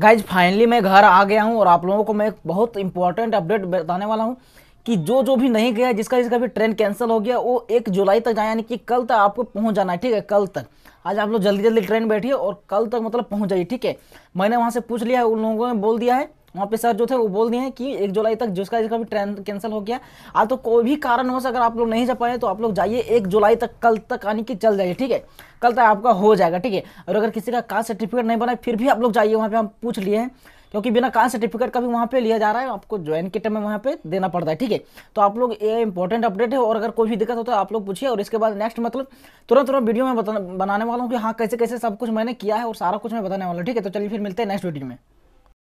guys finally मैं घर आ गया हूँ और आप लोगों को मैं एक बहुत इंपॉर्टेंट अपडेट बताने वाला हूँ कि जो जो भी नहीं गया जिसका जिसका भी ट्रेन कैंसिल हो गया वो एक जुलाई तक जाए यानी कि कल तक आपको पहुँच जाना है ठीक है कल तक आज आप लोग जल्दी जल्दी ट्रेन बैठिए और कल तक मतलब पहुँच जाइए ठीक है मैंने वहाँ से पूछ लिया है उन लोगों ने बोल दिया है वहाँ पे सर जो थे वो बोल दिए कि एक जुलाई तक जिसका जिसका भी ट्रेन कैंसिल हो गया आज तो कोई भी कारणवश अगर आप लोग नहीं जा पाए तो आप लोग जाइए एक जुलाई तक कल तक यानी कि चल जाइए ठीक है कल तक आपका हो जाएगा ठीक है और अगर किसी का कास्ट सर्टिफिकेट नहीं बना फिर भी आप लोग जाइए वहाँ पर हम पूछ लिए हैं क्योंकि बिना कास्ट सर्टिफिकेट का भी वहाँ पर लिया जा रहा है आपको ज्वाइन किट में वहाँ पर देना पड़ता है ठीक है तो आप लोग ये इंपॉर्टेंट अपडेट है और अगर कोई भी दिक्कत होता तो है आप लोग पूछिए और इसके बाद नेक्स्ट मतलब तुरंत तुरंत वीडियो में बनाने वाला हूँ कि हाँ कैसे कैसे सब कुछ मैंने किया है और सारा कुछ मैं बताने वाला हूँ ठीक है तो चलिए फिर मिलते हैं नेक्स्ट वीडियो में